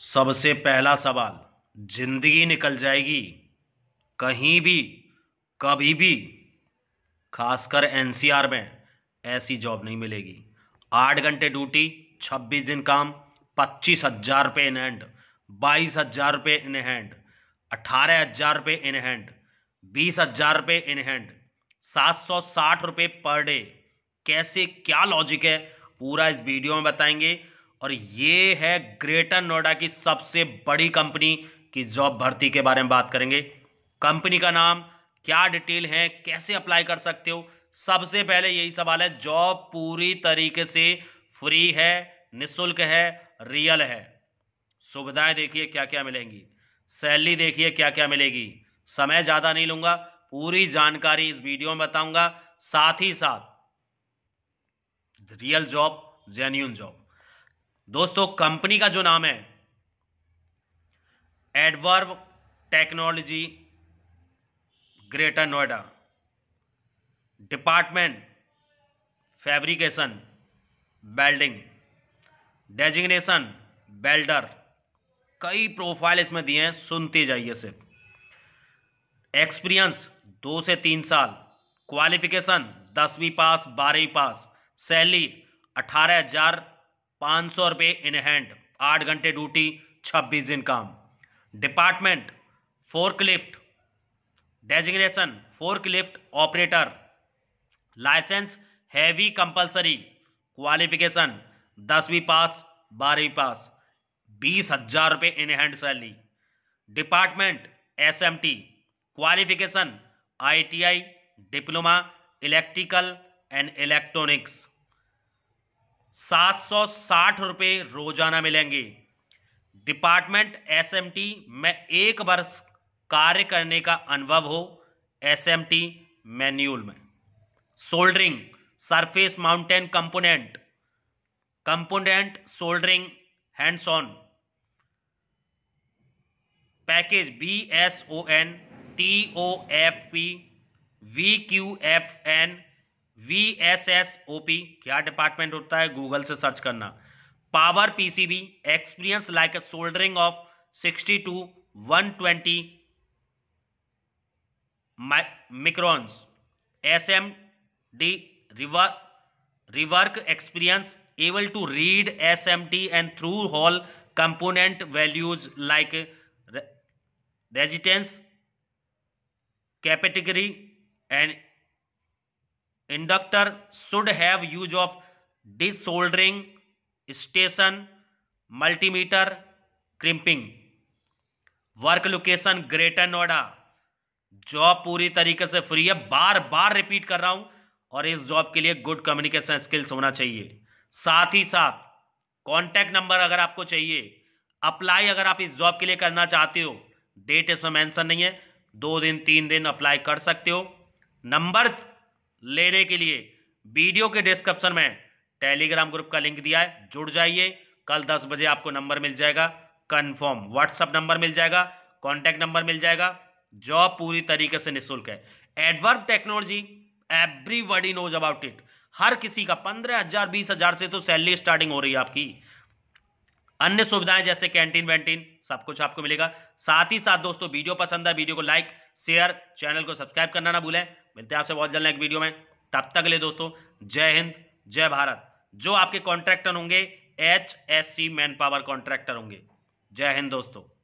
सबसे पहला सवाल जिंदगी निकल जाएगी कहीं भी कभी भी खासकर एनसीआर में ऐसी जॉब नहीं मिलेगी आठ घंटे ड्यूटी छब्बीस दिन काम पच्चीस हजार रुपये इन हैंड बाईस हजार रुपये इन हैंड अठारह हजार रुपये इन हैंड बीस हजार रुपये इन हैंड सात सौ साठ रुपये पर डे कैसे क्या लॉजिक है पूरा इस वीडियो में बताएंगे और ये है ग्रेटर नोएडा की सबसे बड़ी कंपनी की जॉब भर्ती के बारे में बात करेंगे कंपनी का नाम क्या डिटेल है कैसे अप्लाई कर सकते हो सबसे पहले यही सवाल है जॉब पूरी तरीके से फ्री है निशुल्क है रियल है सुविधाएं देखिए क्या क्या मिलेंगी सैलरी देखिए क्या क्या मिलेगी समय ज़्यादा नहीं लूंगा पूरी जानकारी इस वीडियो में बताऊंगा साथ ही साथ रियल जॉब जेन्यून जॉब दोस्तों कंपनी का जो नाम है एडवर्व technology greater Noida department fabrication welding designation welder कई प्रोफाइल इसमें दिए हैं सुनते जाइए सिर्फ एक्सपीरियंस दो से तीन साल क्वालिफिकेशन दसवीं पास बारहवीं पास सैलरी अठारह हजार पाँच सौ रुपये इन हैंड आठ घंटे ड्यूटी छब्बीस दिन काम department forklift designation forklift operator licence heavy compulsory qualification दसवीं पास बारहवीं पास बीस हजार रुपये in hand salary department S M T qualification I T I diploma electrical and electronics सात सौ साठ रोजाना मिलेंगे डिपार्टमेंट एसएमटी में एक वर्ष कार्य करने का अनुभव हो एसएमटी मैन्यूल में soldering surface mountain component component soldering hands on package B S O N T O F P V Q F N V S S O P क्या डिपार्टमेंट होता है गूगल से सर्च करना power PCB experience like a soldering of sixty two one twenty microns S M D river rework experience able to read S M T and through hole component values like resistance capacitor and inductor should have use of desoldering station multimeter crimping work location greater Noida job पूरी तरीके से free है बार बार repeat कर रहा हूं और इस job के लिए गुड कम्युनिकेशन स्किल्स होना चाहिए साथ ही साथ कॉन्टैक्ट नंबर अगर आपको चाहिए अप्लाई अगर आप इस जॉब के लिए करना चाहते हो डेट इसमें मेंशन नहीं है दो दिन तीन दिन अप्लाई कर सकते हो नंबर लेने के लिए वीडियो के डिस्क्रिप्शन में टेलीग्राम ग्रुप का लिंक दिया है जुड़ जाइए कल 10 बजे आपको नंबर मिल जाएगा कंफर्म व्हाट्सअप नंबर मिल जाएगा कॉन्टैक्ट नंबर मिल जाएगा जॉब पूरी तरीके से निःशुल्क है एडवर्ब technology world knows about it हर किसी का पंद्रह हजार बीस हजार से तो सैलरी स्टार्टिंग हो रही है आपकी अन्य सुविधाएं जैसे कैंटीन वैंटीन सब कुछ आपको मिलेगा साथ ही साथ दोस्तों वीडियो पसंद है वीडियो को लाइक शेयर चैनल को सब्सक्राइब करना ना भूलें मिलते हैं आपसे बहुत जल्द एक वीडियो में तब तक ले दोस्तों जय हिंद जय भारत जो आपके कॉन्ट्रैक्टर होंगे H S C man power contractor होंगे जय हिंद दोस्तों